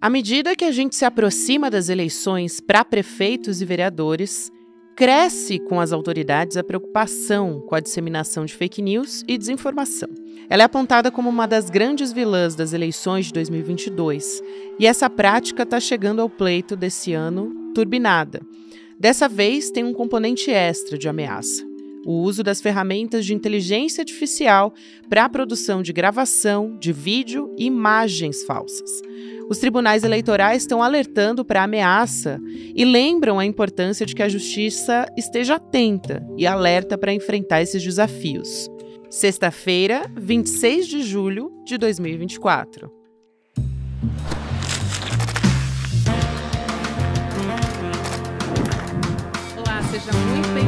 À medida que a gente se aproxima das eleições para prefeitos e vereadores, cresce com as autoridades a preocupação com a disseminação de fake news e desinformação. Ela é apontada como uma das grandes vilãs das eleições de 2022 e essa prática está chegando ao pleito desse ano turbinada. Dessa vez tem um componente extra de ameaça: o uso das ferramentas de inteligência artificial para a produção de gravação, de vídeo e imagens falsas. Os tribunais eleitorais estão alertando para a ameaça e lembram a importância de que a justiça esteja atenta e alerta para enfrentar esses desafios. Sexta-feira, 26 de julho de 2024. Olá, seja muito bem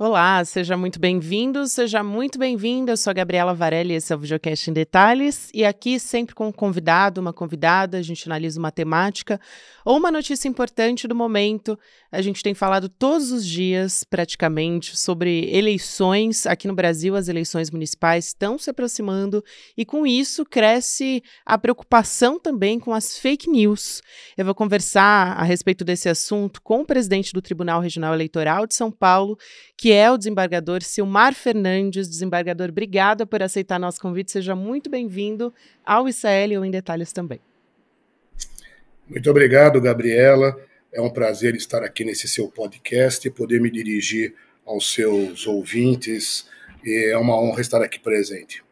Olá, seja muito bem-vindo, seja muito bem-vinda. Eu sou a Gabriela Varelli, esse é o Videocast em Detalhes. E aqui, sempre com um convidado, uma convidada, a gente analisa uma temática ou uma notícia importante do momento. A gente tem falado todos os dias, praticamente, sobre eleições. Aqui no Brasil, as eleições municipais estão se aproximando e, com isso, cresce a preocupação também com as fake news. Eu vou conversar a respeito desse assunto com o presidente do Tribunal Regional Eleitoral de São Paulo que é o desembargador Silmar Fernandes. Desembargador, obrigada por aceitar nosso convite. Seja muito bem-vindo ao ICL ou em detalhes também. Muito obrigado, Gabriela. É um prazer estar aqui nesse seu podcast e poder me dirigir aos seus ouvintes. é uma honra estar aqui presente.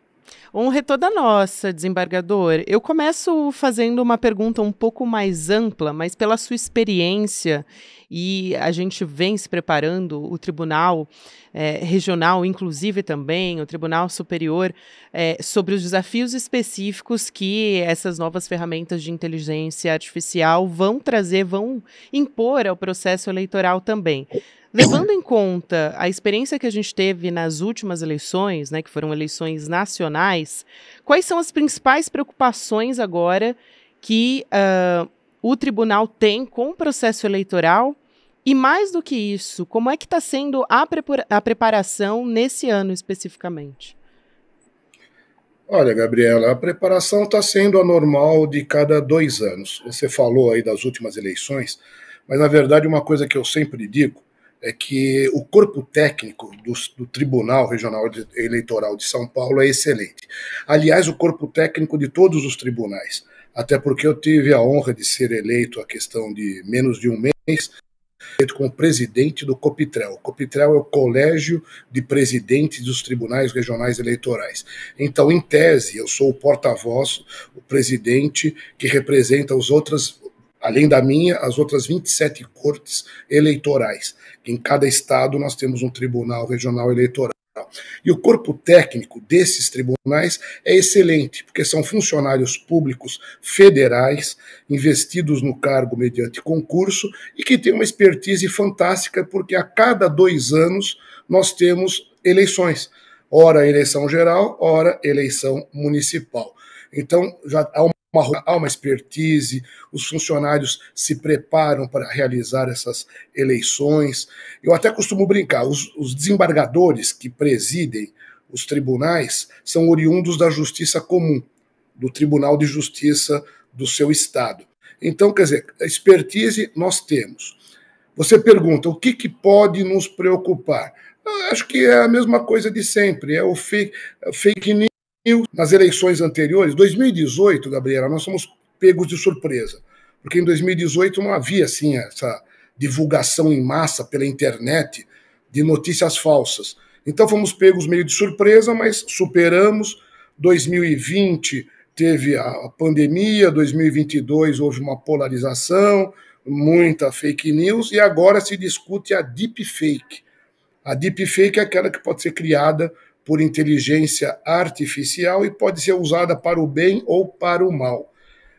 Honra é toda nossa, desembargador. Eu começo fazendo uma pergunta um pouco mais ampla, mas pela sua experiência e a gente vem se preparando, o Tribunal eh, Regional, inclusive também, o Tribunal Superior, eh, sobre os desafios específicos que essas novas ferramentas de inteligência artificial vão trazer, vão impor ao processo eleitoral também. Levando em conta a experiência que a gente teve nas últimas eleições, né, que foram eleições nacionais, quais são as principais preocupações agora que uh, o tribunal tem com o processo eleitoral? E mais do que isso, como é que está sendo a, a preparação nesse ano especificamente? Olha, Gabriela, a preparação está sendo a normal de cada dois anos. Você falou aí das últimas eleições, mas na verdade uma coisa que eu sempre digo é que o corpo técnico do, do, Tribunal Regional Eleitoral de São Paulo é excelente. Aliás, o corpo técnico de todos os tribunais, até porque eu tive a honra de ser eleito a questão de menos de um mês como presidente do Copitrel. O Copitrel é o colégio de presidentes dos tribunais regionais eleitorais. Então, em tese, eu sou o porta-voz, o presidente que representa os outras, além da minha, as outras 27 cortes eleitorais. Em cada estado nós temos um tribunal regional eleitoral. E o corpo técnico desses tribunais é excelente, porque são funcionários públicos federais, investidos no cargo mediante concurso e que têm uma expertise fantástica, porque a cada dois anos nós temos eleições, ora eleição geral, ora eleição municipal. Então, já há uma uma, há uma expertise, os funcionários se preparam para realizar essas eleições. Eu até costumo brincar: os, os desembargadores que presidem os tribunais são oriundos da justiça comum, do Tribunal de Justiça do seu estado. Então, quer dizer, expertise nós temos. Você pergunta o que, que pode nos preocupar? Eu acho que é a mesma coisa de sempre, é o fake, fake nas eleições anteriores, 2018, Gabriela, nós somos pegos de surpresa, porque em 2018 não havia assim essa divulgação em massa pela internet de notícias falsas. Então fomos pegos meio de surpresa, mas superamos. 2020 teve a pandemia, 2022 houve uma polarização, muita fake news e agora se discute a deep fake. A deep fake é aquela que pode ser criada por inteligência artificial e pode ser usada para o bem ou para o mal.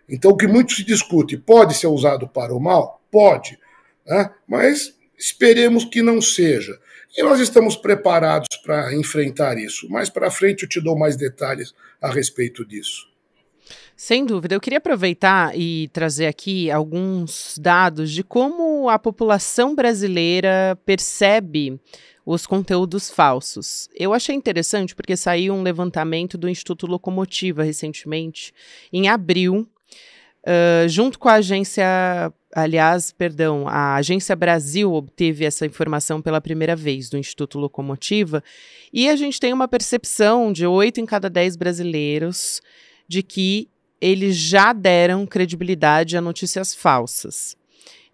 Então, o que muito se discute, pode ser usado para o mal? Pode, né? mas esperemos que não seja. E nós estamos preparados para enfrentar isso. Mais para frente eu te dou mais detalhes a respeito disso. Sem dúvida. Eu queria aproveitar e trazer aqui alguns dados de como a população brasileira percebe os conteúdos falsos. Eu achei interessante porque saiu um levantamento do Instituto Locomotiva recentemente, em abril, uh, junto com a agência. Aliás, perdão, a Agência Brasil obteve essa informação pela primeira vez do Instituto Locomotiva, e a gente tem uma percepção de oito em cada dez brasileiros de que eles já deram credibilidade a notícias falsas.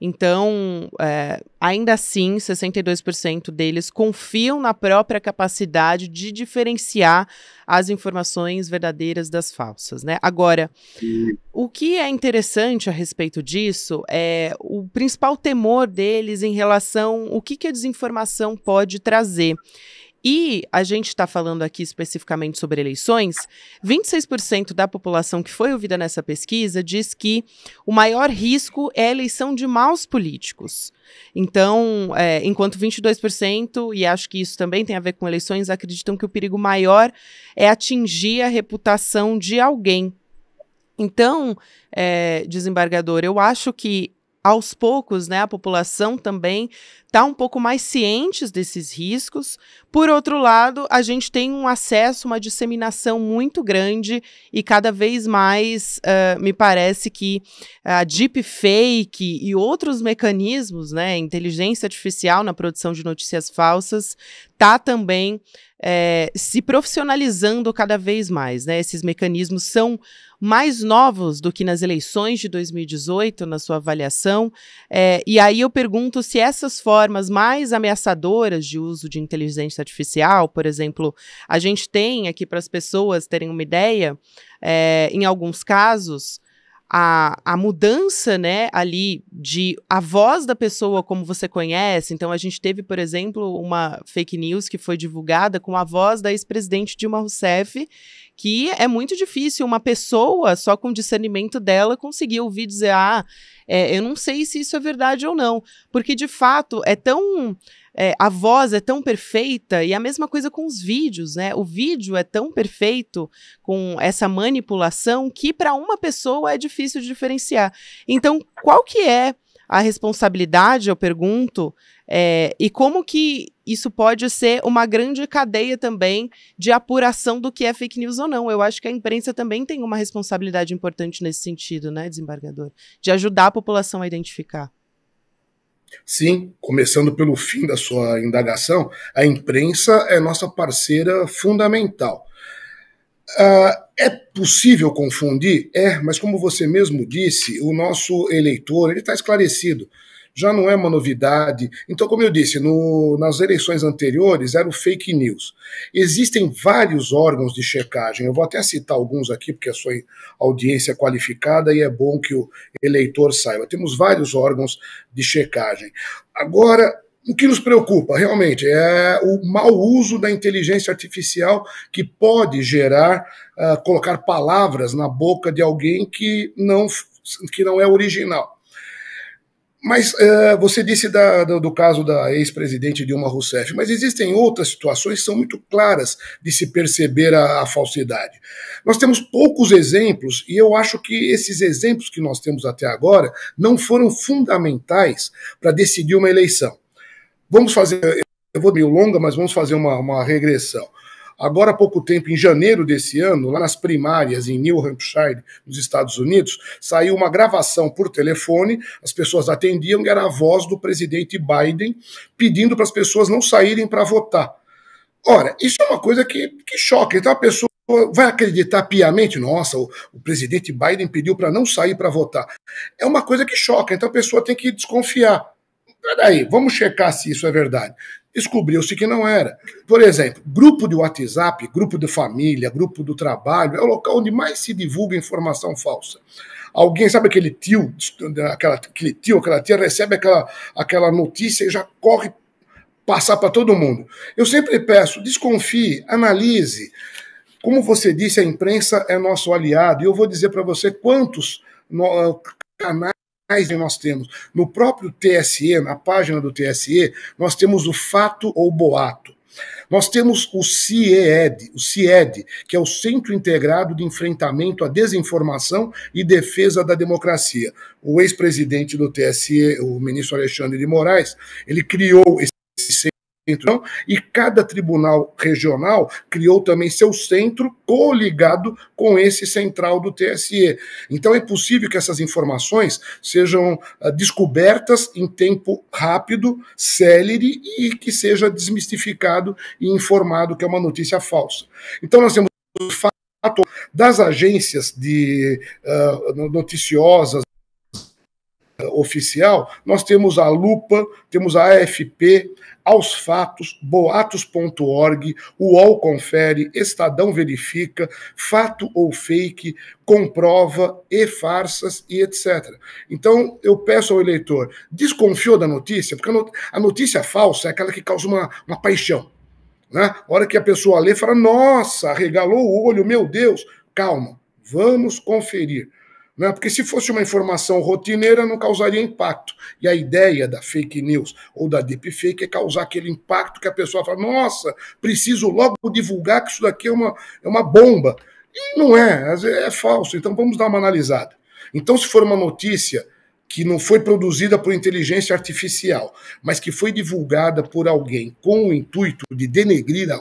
Então, é, ainda assim, 62% deles confiam na própria capacidade de diferenciar as informações verdadeiras das falsas, né? Agora, o que é interessante a respeito disso é o principal temor deles em relação ao que, que a desinformação pode trazer. E a gente está falando aqui especificamente sobre eleições. 26% da população que foi ouvida nessa pesquisa diz que o maior risco é a eleição de maus políticos. Então, é, enquanto 22%, e acho que isso também tem a ver com eleições, acreditam que o perigo maior é atingir a reputação de alguém. Então, é, desembargador, eu acho que aos poucos, né, a população também está um pouco mais cientes desses riscos. Por outro lado, a gente tem um acesso, uma disseminação muito grande e cada vez mais uh, me parece que a deep fake e outros mecanismos, né, inteligência artificial na produção de notícias falsas, tá também é, se profissionalizando cada vez mais. Né? Esses mecanismos são mais novos do que nas eleições de 2018, na sua avaliação. É, e aí eu pergunto se essas formas mais ameaçadoras de uso de inteligência artificial, por exemplo, a gente tem aqui para as pessoas terem uma ideia, é, em alguns casos, a, a mudança, né, ali de a voz da pessoa como você conhece. Então, a gente teve, por exemplo, uma fake news que foi divulgada com a voz da ex-presidente Dilma Rousseff, que é muito difícil uma pessoa, só com discernimento dela, conseguir ouvir dizer, ah, é, eu não sei se isso é verdade ou não. Porque, de fato, é tão é, a voz é tão perfeita e a mesma coisa com os vídeos, né? O vídeo é tão perfeito com essa manipulação que para uma pessoa é difícil de diferenciar. Então, qual que é a responsabilidade, eu pergunto, é, e como que isso pode ser uma grande cadeia também de apuração do que é fake news ou não. Eu acho que a imprensa também tem uma responsabilidade importante nesse sentido, né, desembargador? De ajudar a população a identificar. Sim, começando pelo fim da sua indagação, a imprensa é nossa parceira fundamental. Uh, é possível confundir? É, mas como você mesmo disse, o nosso eleitor ele está esclarecido já não é uma novidade. Então, como eu disse, no, nas eleições anteriores era o fake news. Existem vários órgãos de checagem, eu vou até citar alguns aqui, porque a sua audiência é qualificada e é bom que o eleitor saiba. Temos vários órgãos de checagem. Agora, o que nos preocupa realmente é o mau uso da inteligência artificial que pode gerar, uh, colocar palavras na boca de alguém que não, que não é original. Mas uh, você disse da, do, do, caso da ex-presidente Dilma Rousseff, mas existem outras situações que são muito claras de se perceber a, a, falsidade. Nós temos poucos exemplos, e eu acho que esses exemplos que nós temos até agora não foram fundamentais para decidir uma eleição. Vamos fazer, eu vou meio longa, mas vamos fazer uma, uma regressão. Agora há pouco tempo, em janeiro desse ano, lá nas primárias em New Hampshire, nos Estados Unidos, saiu uma gravação por telefone, as pessoas atendiam, e era a voz do presidente Biden pedindo para as pessoas não saírem para votar. Ora, isso é uma coisa que, que choca. Então a pessoa vai acreditar piamente, nossa, o, o presidente Biden pediu para não sair para votar. É uma coisa que choca, então a pessoa tem que desconfiar. Peraí, vamos checar se isso é verdade descobriu-se que não era. Por exemplo, grupo de WhatsApp, grupo de família, grupo do trabalho, é o local onde mais se divulga informação falsa. Alguém, sabe aquele tio, aquela, aquele tio, aquela tia, recebe aquela, aquela notícia e já corre passar para todo mundo. Eu sempre peço, desconfie, analise. Como você disse, a imprensa é nosso aliado. E eu vou dizer para você quantos canais nós temos? No próprio TSE, na página do TSE, nós temos o fato ou boato. Nós temos o CIED, o CIED, que é o Centro Integrado de Enfrentamento à Desinformação e Defesa da Democracia. O ex-presidente do TSE, o ministro Alexandre de Moraes, ele criou esse então, e cada tribunal regional criou também seu centro coligado com esse central do TSE. Então é possível que essas informações sejam ah, descobertas em tempo rápido, célere e que seja desmistificado e informado que é uma notícia falsa. Então nós temos o fato das agências de ah, noticiosas oficial, nós temos a Lupa, temos a AFP, Aos Fatos, Boatos.org, UOL Confere, Estadão Verifica, Fato ou Fake, Comprova e Farsas e etc. Então, eu peço ao eleitor, desconfiou da notícia, porque a notícia falsa é aquela que causa uma, uma paixão. Né? A hora que a pessoa lê, fala, nossa, regalou o olho, meu Deus. Calma, vamos conferir. Né? Porque se fosse uma informação rotineira, não causaria impacto. E a ideia da fake news ou da deep fake é causar aquele impacto que a pessoa fala: nossa, preciso logo divulgar que isso daqui é uma, é uma bomba. E não é, é falso. Então vamos dar uma analisada. Então, se for uma notícia que não foi produzida por inteligência artificial, mas que foi divulgada por alguém com o intuito de denegrir, a,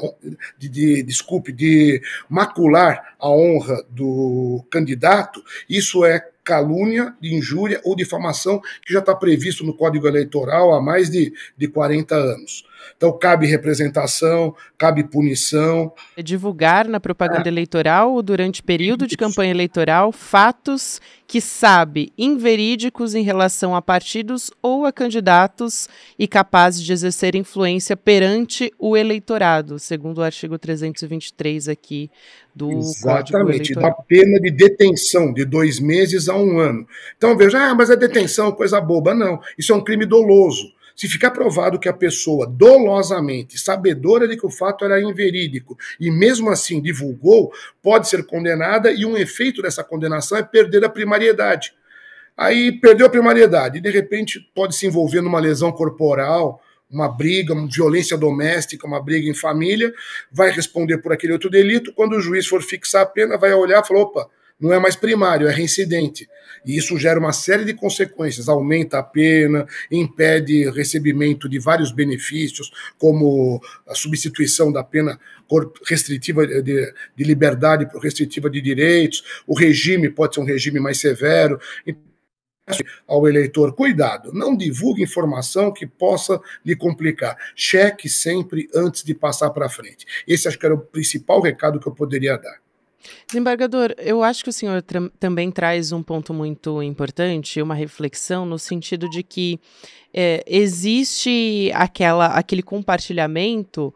de, de, desculpe, de macular a honra do candidato, isso é calúnia, de injúria ou difamação que já está previsto no Código Eleitoral há mais de, de 40 anos. Então, cabe representação, cabe punição. É divulgar na propaganda é. eleitoral ou durante período de campanha eleitoral fatos que sabe inverídicos em relação a partidos ou a candidatos e capazes de exercer influência perante o eleitorado, segundo o artigo 323 aqui do Exatamente, Código Eleitoral. da pena de detenção de dois meses a um ano. Então, veja, ah, mas é detenção, coisa boba. Não, isso é um crime doloso. Se ficar provado que a pessoa dolosamente, sabedora de que o fato era inverídico e mesmo assim divulgou, pode ser condenada e um efeito dessa condenação é perder a primariedade. Aí perdeu a primariedade e de repente pode se envolver numa lesão corporal, uma briga, uma violência doméstica, uma briga em família, vai responder por aquele outro delito. Quando o juiz for fixar a pena, vai olhar e falar: opa, não é mais primário, é reincidente. E isso gera uma série de consequências, aumenta a pena, impede recebimento de vários benefícios, como a substituição da pena restritiva eh, de, de liberdade por restritiva de direitos, o regime pode ser um regime mais severo. Ao eleitor, cuidado, não divulgue informação que possa lhe complicar. Cheque sempre antes de passar para frente. Esse acho que era o principal recado que eu poderia dar. Desembargador, eu acho que o senhor tra também traz um ponto muito importante, uma reflexão no sentido de que é, existe aquela, aquele compartilhamento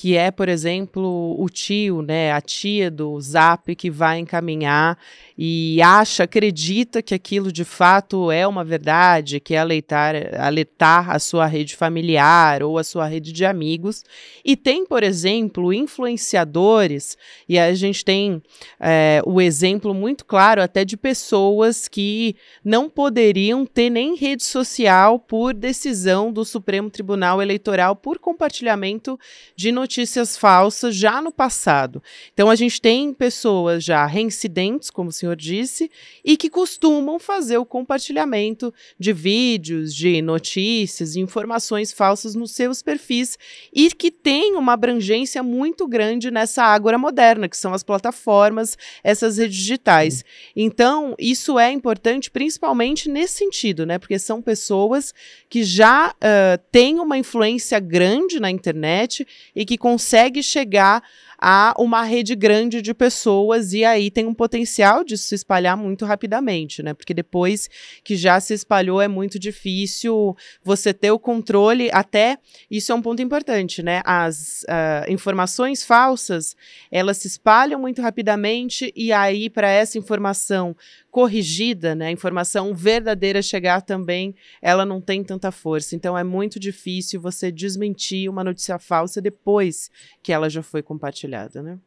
que é, por exemplo, o tio, né, a tia do Zap que vai encaminhar e acha, acredita que aquilo de fato é uma verdade, que é aleitar, aletar a sua rede familiar ou a sua rede de amigos. E tem, por exemplo, influenciadores, e a gente tem é, o exemplo muito claro até de pessoas que não poderiam ter nem rede social por decisão do Supremo Tribunal Eleitoral por compartilhamento de notícias notícias falsas já no passado. Então a gente tem pessoas já reincidentes, como o senhor disse, e que costumam fazer o compartilhamento de vídeos, de notícias, informações falsas nos seus perfis e que tem uma abrangência muito grande nessa ágora moderna, que são as plataformas, essas redes digitais. Então, isso é importante principalmente nesse sentido, né? Porque são pessoas que já uh, têm uma influência grande na internet e que consegue chegar a uma rede grande de pessoas e aí tem um potencial de se espalhar muito rapidamente, né? Porque depois que já se espalhou é muito difícil você ter o controle, até isso é um ponto importante, né? As uh, informações falsas, elas se espalham muito rapidamente e aí para essa informação corrigida, né, a informação verdadeira chegar também, ela não tem tanta força. Então é muito difícil você desmentir uma notícia falsa depois que ela já foi compartilhada compartilhada, né?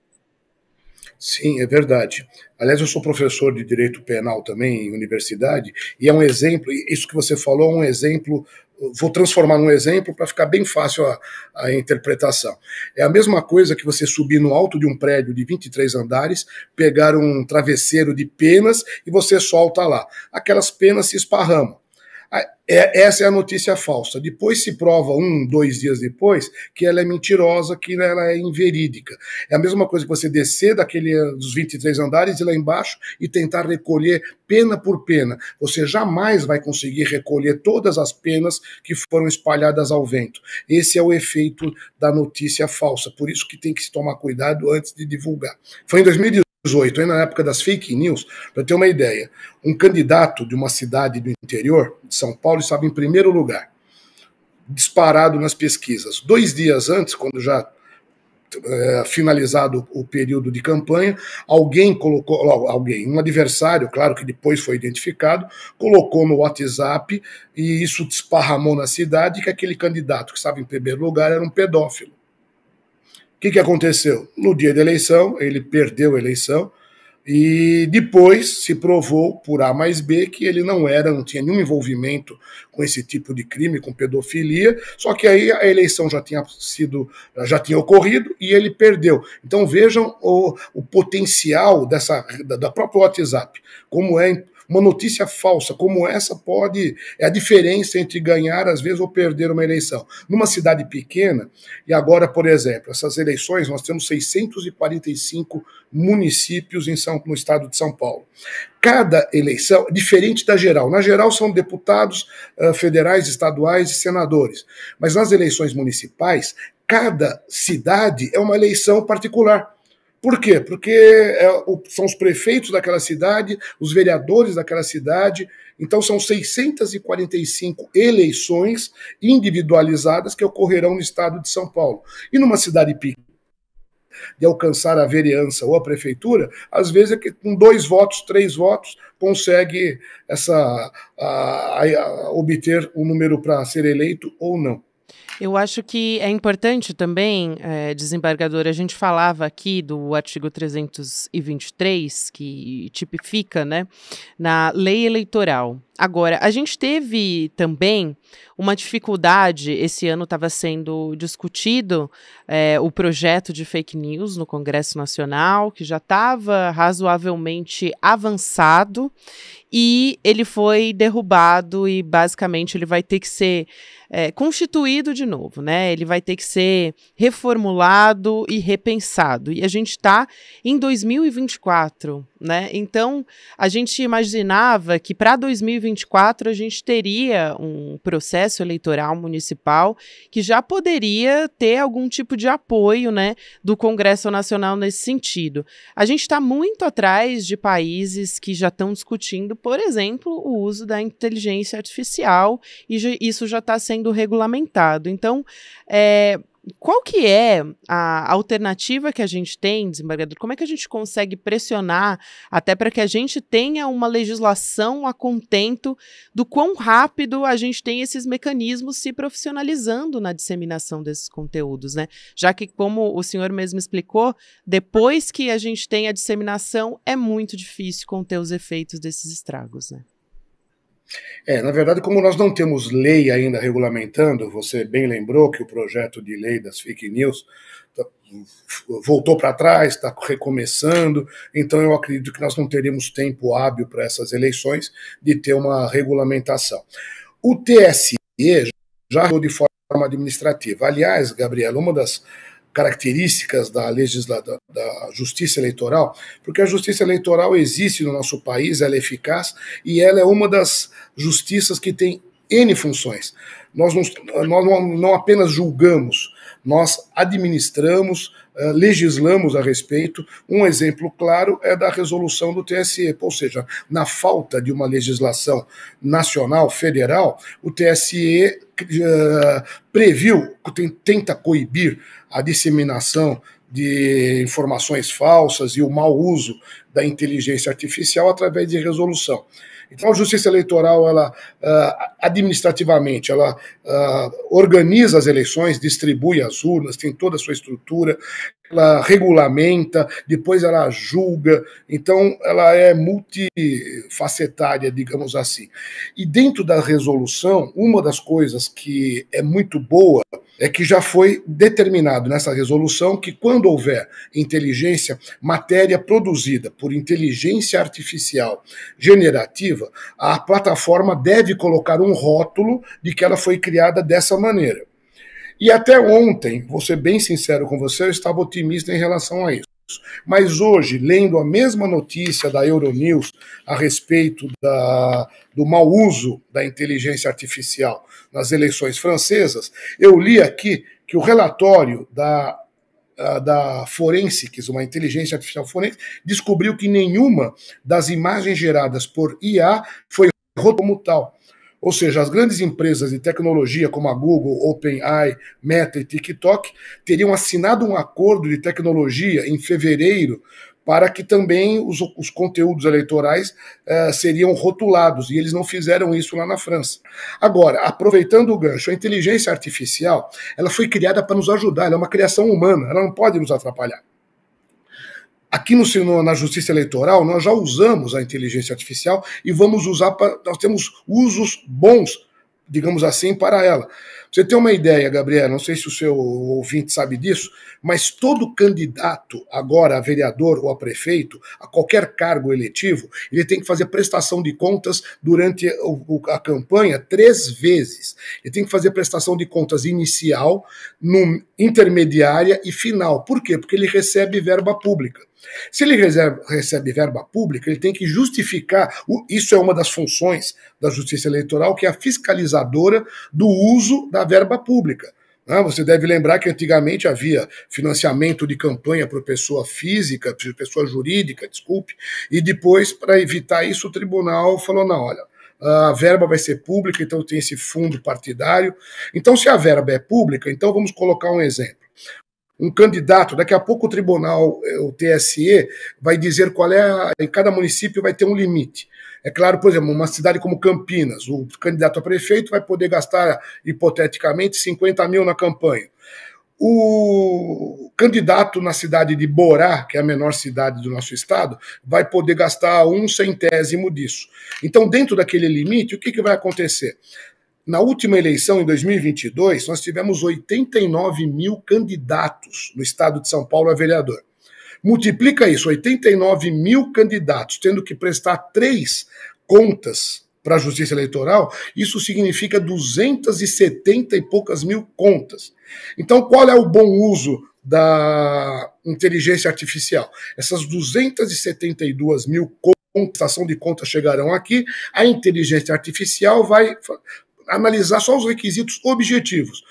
Sim, é verdade. Aliás, eu sou professor de direito penal também em universidade, e é um exemplo, isso que você falou é um exemplo, vou transformar num exemplo para ficar bem fácil a, a, interpretação. É a mesma coisa que você subir no alto de um prédio de 23 andares, pegar um travesseiro de penas e você solta lá. Aquelas penas se esparramam. Ah, é, essa é a notícia falsa. Depois se prova, um, dois dias depois, que ela é mentirosa, que ela é inverídica. É a mesma coisa que você descer daquele, dos 23 andares e lá embaixo e tentar recolher pena por pena. Você jamais vai conseguir recolher todas as penas que foram espalhadas ao vento. Esse é o efeito da notícia falsa. Por isso que tem que se tomar cuidado antes de divulgar. Foi em 2018. 2008, ainda na época das fake news, para ter uma ideia, um candidato de uma cidade do interior, de São Paulo, estava em primeiro lugar, disparado nas pesquisas. Dois dias antes, quando já é, finalizado o período de campanha, alguém colocou, alguém, um adversário, claro que depois foi identificado, colocou no WhatsApp e isso desparramou na cidade que aquele candidato que estava em primeiro lugar era um pedófilo que, que aconteceu? No dia da eleição, ele perdeu a eleição e depois se provou por A mais B que ele não era, não tinha nenhum envolvimento com esse tipo de crime, com pedofilia, só que aí a eleição já tinha sido, já tinha ocorrido e ele perdeu. Então vejam o, o potencial dessa da, da própria WhatsApp, como é uma notícia falsa como essa pode. É a diferença entre ganhar, às vezes, ou perder uma eleição. Numa cidade pequena, e agora, por exemplo, essas eleições, nós temos 645 municípios em São, no estado de São Paulo. Cada eleição, é diferente da geral. Na geral, são deputados uh, federais, estaduais e senadores. Mas nas eleições municipais, cada cidade é uma eleição particular. Por quê? Porque é, são os prefeitos daquela cidade, os vereadores daquela cidade. Então, são 645 eleições individualizadas que ocorrerão no estado de São Paulo. E numa cidade pequena, de alcançar a vereança ou a prefeitura, às vezes é que com dois votos, três votos, consegue essa, a, a, a, obter um número para ser eleito ou não. Eu acho que é importante também, é, desembargador, a gente falava aqui do artigo 323, que tipifica né, na lei eleitoral Agora, a gente teve também uma dificuldade, esse ano estava sendo discutido é, o projeto de fake news no Congresso Nacional, que já estava razoavelmente avançado, e ele foi derrubado e basicamente ele vai ter que ser é, constituído de novo, né? Ele vai ter que ser reformulado e repensado. E a gente está em 2024 né? Então, a gente imaginava que para 2024 a gente teria um processo eleitoral municipal que já poderia ter algum tipo de apoio, né, do Congresso Nacional nesse sentido. A gente está muito atrás de países que já estão discutindo, por exemplo, o uso da inteligência artificial e isso já está sendo regulamentado. Então, é, qual que é a alternativa que a gente tem, desembargador? Como é que a gente consegue pressionar até para que a gente tenha uma legislação a contento do quão rápido a gente tem esses mecanismos se profissionalizando na disseminação desses conteúdos, né? Já que, como o senhor mesmo explicou, depois que a gente tem a disseminação, é muito difícil conter os efeitos desses estragos, né? É, na verdade, como nós não temos lei ainda regulamentando, você bem lembrou que o projeto de lei das fake news tá, voltou para trás, está recomeçando, então eu acredito que nós não teremos tempo hábil para essas eleições de ter uma regulamentação. O TSE já de forma administrativa. Aliás, Gabriela, uma das características da, legislação da, da justiça eleitoral, porque a justiça eleitoral existe no nosso país, ela é eficaz e ela é uma das justiças que tem N funções. Nós não, nós não apenas julgamos, nós administramos, eh, legislamos a respeito. Um exemplo claro é da resolução do TSE, ou seja, na falta de uma legislação nacional, federal, o TSE eh, previu, tenta coibir a disseminação de informações falsas e o mau uso da inteligência artificial através de resolução. Então, a Justiça Eleitoral, ela ah, administrativamente, ela ah, organiza as eleições, distribui as urnas, tem toda a sua estrutura, ela regulamenta, depois ela julga. Então, ela é multifacetária, digamos assim. E dentro da resolução, uma das coisas que é muito boa é que já foi determinado nessa resolução que, quando houver inteligência, matéria produzida por inteligência artificial generativa, a plataforma deve colocar um rótulo de que ela foi criada dessa maneira. E até ontem, vou ser bem sincero com você, eu estava otimista em relação a isso políticos. Mas hoje, lendo a mesma notícia da Euronews a respeito da, do mau uso da inteligência artificial nas eleições francesas, eu li aqui que o relatório da da Forensics, uma inteligência artificial forense, descobriu que nenhuma das imagens geradas por IA foi como tal. Ou seja, as grandes empresas de tecnologia como a Google, OpenAI, Meta e TikTok teriam assinado um acordo de tecnologia em fevereiro para que também os, os conteúdos eleitorais eh, seriam rotulados, e eles não fizeram isso lá na França. Agora, aproveitando o gancho, a inteligência artificial ela foi criada para nos ajudar, ela é uma criação humana, ela não pode nos atrapalhar. Aqui no Senhor, na Justiça Eleitoral, nós já usamos a inteligência artificial e vamos usar, para. nós temos usos bons, digamos assim, para ela. Você tem uma ideia, Gabriel, não sei se o seu ouvinte sabe disso, mas todo candidato, agora a vereador ou a prefeito, a qualquer cargo eletivo, ele tem que fazer prestação de contas durante a campanha três vezes. Ele tem que fazer prestação de contas inicial, intermediária e final. Por quê? Porque ele recebe verba pública. Se ele reserva, recebe verba pública, ele tem que justificar. O, isso é uma das funções da Justiça Eleitoral, que é a fiscalizadora do uso da verba pública. Né? Você deve lembrar que antigamente havia financiamento de campanha para pessoa física, pessoa jurídica, desculpe, e depois, para evitar isso, o tribunal falou: não, olha, a verba vai ser pública, então tem esse fundo partidário. Então, se a verba é pública, então vamos colocar um exemplo um candidato. Daqui a pouco o tribunal, eh, o TSE, vai dizer qual é. em cada município vai ter um limite. É claro, por exemplo, uma cidade como Campinas, o candidato a prefeito vai poder gastar, hipoteticamente, 50 mil na campanha. O candidato na cidade de Borá, que é a menor cidade do nosso estado, vai poder gastar um centésimo disso. Então, dentro daquele limite, o que, que vai acontecer? Na última eleição, em 2022, nós tivemos 89 mil candidatos no estado de São Paulo a vereador. Multiplica isso, 89 mil candidatos, tendo que prestar três contas para a Justiça Eleitoral, isso significa 270 e poucas mil contas. Então, qual é o bom uso da inteligência artificial? Essas 272 mil contas ação de contas chegarão aqui, a inteligência artificial vai analisar só os requisitos objetivos.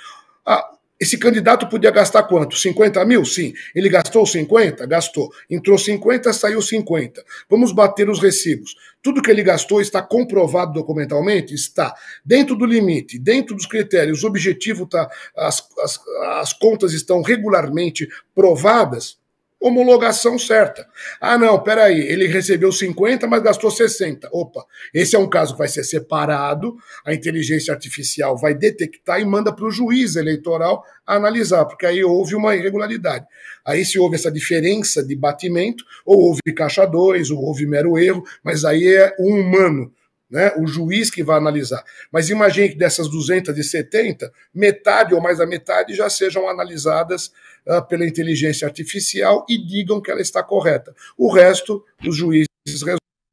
Ah, esse candidato podia gastar quanto? 50 mil? Sim. Ele gastou 50? Gastou. Entrou 50, saiu 50. Vamos bater os recibos. Tudo que ele gastou está comprovado documentalmente? Está. Dentro do limite, dentro dos critérios, o objetivo está. As, as, as contas estão regularmente provadas? homologação certa. Ah, não, peraí, ele recebeu 50, mas gastou 60. Opa, esse é um caso que vai ser separado, a inteligência artificial vai detectar e manda para o juiz eleitoral analisar, porque aí houve uma irregularidade. Aí se houve essa diferença de batimento, ou houve caixa 2, ou houve mero erro, mas aí é o humano. Né, o juiz que vai analisar. Mas imagine que dessas 270, metade ou mais da metade já sejam analisadas ah, pela inteligência artificial e digam que ela está correta. O resto, os juízes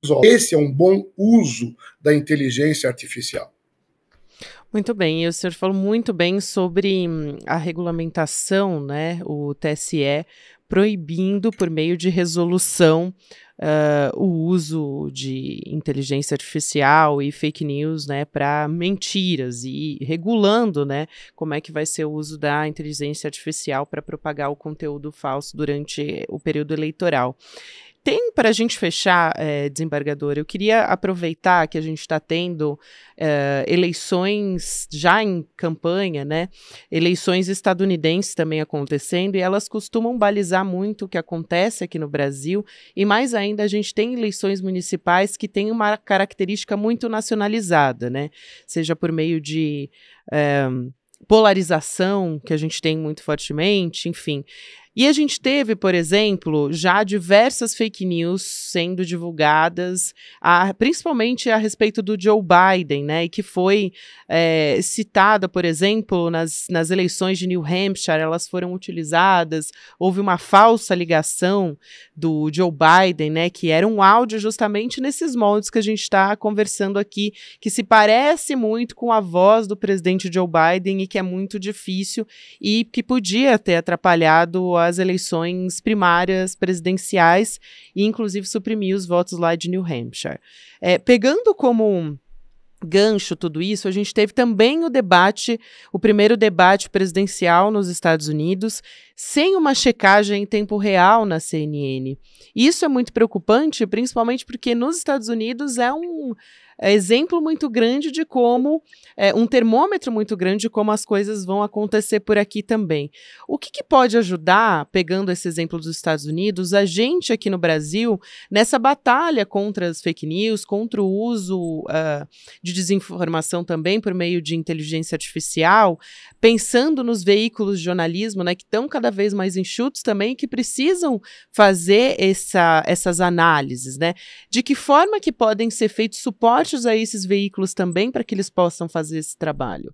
resolvem. Esse é um bom uso da inteligência artificial. Muito bem, e o senhor falou muito bem sobre hum, a regulamentação, né? O TSE proibindo por meio de resolução uh, o uso de inteligência artificial e fake news né, para mentiras e regulando né, como é que vai ser o uso da inteligência artificial para propagar o conteúdo falso durante o período eleitoral. Tem para a gente fechar, é, desembargador, eu queria aproveitar que a gente está tendo é, eleições já em campanha, né? Eleições estadunidenses também acontecendo e elas costumam balizar muito o que acontece aqui no Brasil e mais ainda a gente tem eleições municipais que têm uma característica muito nacionalizada, né? Seja por meio de é, polarização que a gente tem muito fortemente, enfim. E a gente teve, por exemplo, já diversas fake news sendo divulgadas, a, principalmente a respeito do Joe Biden, né? E que foi é, citada, por exemplo, nas, nas eleições de New Hampshire, elas foram utilizadas, houve uma falsa ligação do Joe Biden, né? Que era um áudio justamente nesses moldes que a gente está conversando aqui, que se parece muito com a voz do presidente Joe Biden e que é muito difícil e que podia ter atrapalhado a as eleições primárias presidenciais e, inclusive, suprimir os votos lá de New Hampshire. É, pegando como gancho tudo isso, a gente teve também o debate, o primeiro debate presidencial nos Estados Unidos, sem uma checagem em tempo real na CNN. Isso é muito preocupante, principalmente porque nos Estados Unidos é um é exemplo muito grande de como, é, um termômetro muito grande de como as coisas vão acontecer por aqui também. O que, que pode ajudar, pegando esse exemplo dos Estados Unidos, a gente aqui no Brasil, nessa batalha contra as fake news, contra o uso uh, de desinformação também por meio de inteligência artificial, pensando nos veículos de jornalismo, né, que estão cada vez mais enxutos também, que precisam fazer essa, essas análises, né? De que forma que podem ser feitos suporte portes a esses veículos também para que eles possam fazer esse trabalho?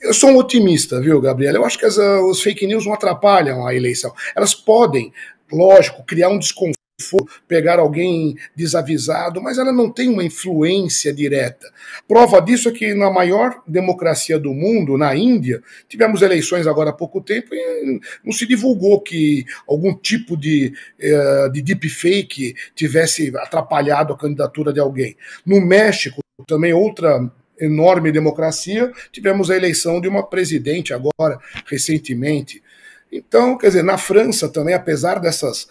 Eu sou um otimista, viu, Gabriela? Eu acho que as, ah, os fake news não atrapalham a eleição. Elas podem, lógico, criar um desconforto for pegar alguém desavisado, mas ela não tem uma influência direta. Prova disso é que na maior democracia do mundo, na Índia, tivemos eleições agora há pouco tempo e não se divulgou que algum tipo de, eh, de deepfake tivesse atrapalhado a candidatura de alguém. No México, também outra enorme democracia, tivemos a eleição de uma presidente agora, recentemente. Então, quer dizer, na França também, apesar dessas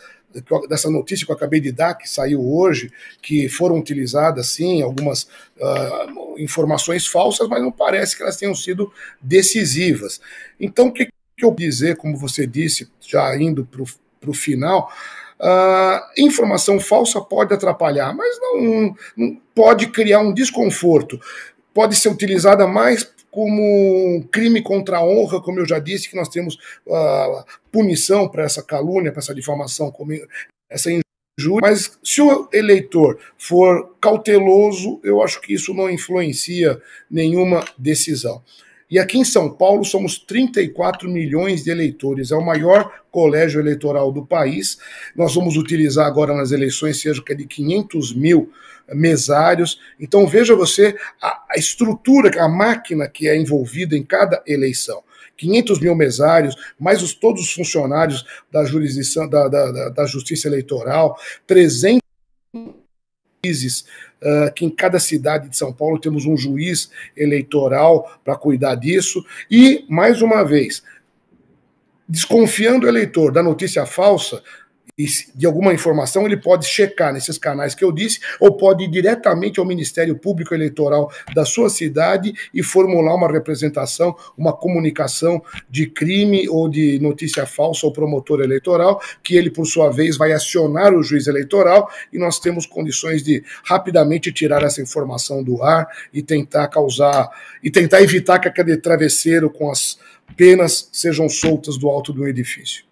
dessa notícia que eu acabei de dar, que saiu hoje, que foram utilizadas, sim, algumas uh, informações falsas, mas não parece que elas tenham sido decisivas. Então, o que, que eu dizer, como você disse, já indo para o final, Uh, informação falsa pode atrapalhar, mas não, não, pode criar um desconforto. Pode ser utilizada mais como um crime contra a honra, como eu já disse, que nós temos uh, punição para essa calúnia, para essa difamação, essa injúria. Mas se o eleitor for cauteloso, eu acho que isso não influencia nenhuma decisão. E aqui em São Paulo somos 34 milhões de eleitores, é o maior colégio eleitoral do país. Nós vamos utilizar agora nas eleições cerca de 500 mil eh, mesários. Então veja você a, a estrutura, a máquina que é envolvida em cada eleição. 500 mil mesários, mais os, todos os funcionários da jurisdição da, da, da Justiça Eleitoral, 300 países ah, que em cada cidade de São Paulo temos um juiz eleitoral para cuidar disso. E, mais uma vez, desconfiando o eleitor da notícia falsa, de alguma informação, ele pode checar nesses canais que eu disse, ou pode ir diretamente ao Ministério Público Eleitoral da sua cidade e formular uma representação, uma comunicação de crime ou de notícia falsa ao promotor eleitoral, que ele, por sua vez, vai acionar o juiz eleitoral e nós temos condições de rapidamente tirar essa informação do ar e tentar causar e tentar evitar que aquele travesseiro com as penas sejam soltas do alto do edifício.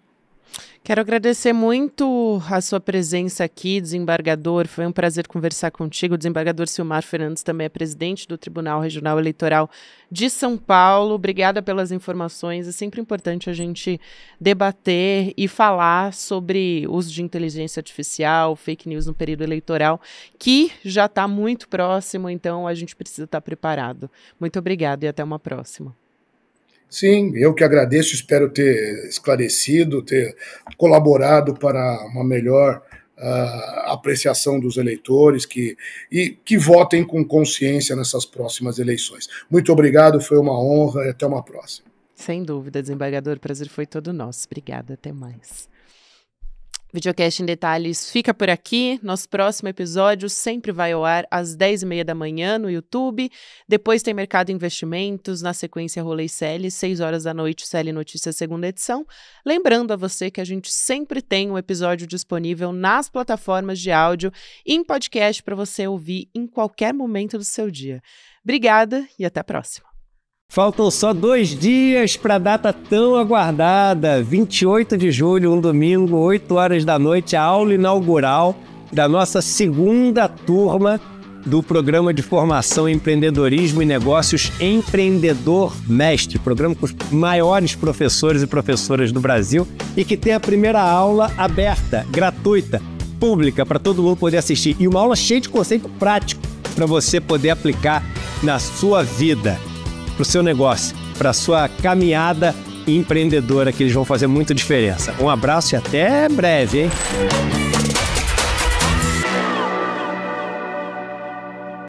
Quero agradecer muito a sua presença aqui, desembargador. Foi um prazer conversar contigo. O desembargador Silmar Fernandes também é presidente do Tribunal Regional Eleitoral de São Paulo. Obrigada pelas informações. É sempre importante a gente debater e falar sobre uso de inteligência artificial, fake news no período eleitoral, que já está muito próximo, então a gente precisa estar tá preparado. Muito obrigada e até uma próxima. Sim, eu que agradeço, espero ter esclarecido, ter colaborado para uma melhor uh, apreciação dos eleitores que, e que votem com consciência nessas próximas eleições. Muito obrigado, foi uma honra e até uma próxima. Sem dúvida, desembargador, o prazer foi todo nosso. Obrigada, até mais. Videocast em Detalhes fica por aqui. Nosso próximo episódio sempre vai ao ar às 10h30 da manhã no YouTube. Depois tem Mercado Investimentos, na sequência Rolê CL, 6 horas da noite, CL Notícias, segunda edição. Lembrando a você que a gente sempre tem um episódio disponível nas plataformas de áudio e em podcast para você ouvir em qualquer momento do seu dia. Obrigada e até a próxima. Faltam só dois dias para a data tão aguardada, 28 de julho, um domingo, 8 horas da noite, a aula inaugural da nossa segunda turma do programa de formação em empreendedorismo e negócios Empreendedor Mestre, programa com os maiores professores e professoras do Brasil e que tem a primeira aula aberta, gratuita, pública para todo mundo poder assistir e uma aula cheia de conceito prático para você poder aplicar na sua vida para o seu negócio, para a sua caminhada empreendedora, que eles vão fazer muita diferença. Um abraço e até breve, hein?